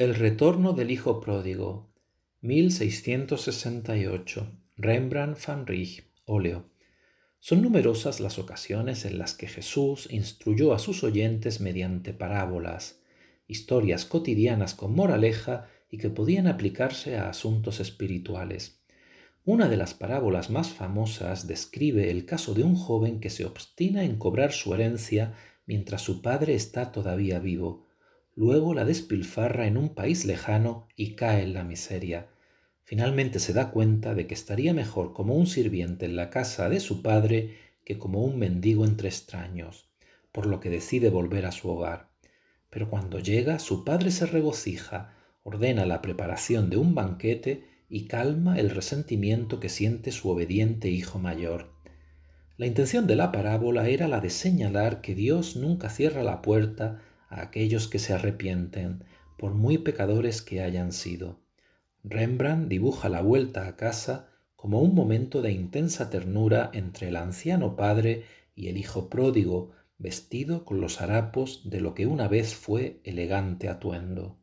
El retorno del hijo pródigo, 1668, Rembrandt van Rijn. óleo. Son numerosas las ocasiones en las que Jesús instruyó a sus oyentes mediante parábolas, historias cotidianas con moraleja y que podían aplicarse a asuntos espirituales. Una de las parábolas más famosas describe el caso de un joven que se obstina en cobrar su herencia mientras su padre está todavía vivo luego la despilfarra en un país lejano y cae en la miseria. Finalmente se da cuenta de que estaría mejor como un sirviente en la casa de su padre que como un mendigo entre extraños, por lo que decide volver a su hogar. Pero cuando llega, su padre se regocija, ordena la preparación de un banquete y calma el resentimiento que siente su obediente hijo mayor. La intención de la parábola era la de señalar que Dios nunca cierra la puerta a aquellos que se arrepienten, por muy pecadores que hayan sido. Rembrandt dibuja la vuelta a casa como un momento de intensa ternura entre el anciano padre y el hijo pródigo, vestido con los harapos de lo que una vez fue elegante atuendo.